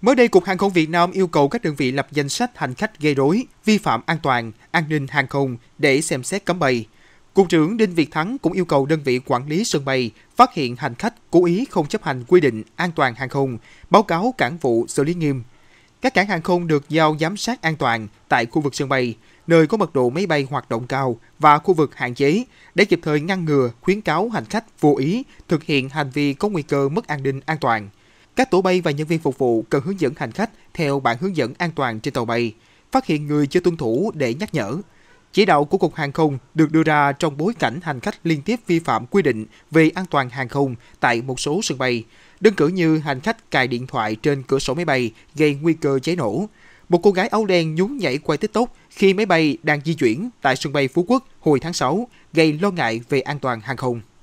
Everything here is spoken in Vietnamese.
Mới đây, Cục Hàng không Việt Nam yêu cầu các đơn vị lập danh sách hành khách gây rối, vi phạm an toàn, an ninh hàng không để xem xét cấm bay. Cục trưởng Đinh Việt Thắng cũng yêu cầu đơn vị quản lý sân bay phát hiện hành khách cố ý không chấp hành quy định an toàn hàng không, báo cáo cảng vụ xử lý nghiêm. Các cảng hàng không được giao giám sát an toàn tại khu vực sân bay, nơi có mật độ máy bay hoạt động cao và khu vực hạn chế để kịp thời ngăn ngừa khuyến cáo hành khách vô ý thực hiện hành vi có nguy cơ mất an ninh an toàn. Các tổ bay và nhân viên phục vụ cần hướng dẫn hành khách theo bản hướng dẫn an toàn trên tàu bay, phát hiện người chưa tuân thủ để nhắc nhở. Chỉ đạo của Cục Hàng không được đưa ra trong bối cảnh hành khách liên tiếp vi phạm quy định về an toàn hàng không tại một số sân bay, đơn cử như hành khách cài điện thoại trên cửa sổ máy bay gây nguy cơ cháy nổ. Một cô gái áo đen nhún nhảy quay TikTok khi máy bay đang di chuyển tại sân bay Phú Quốc hồi tháng 6 gây lo ngại về an toàn hàng không.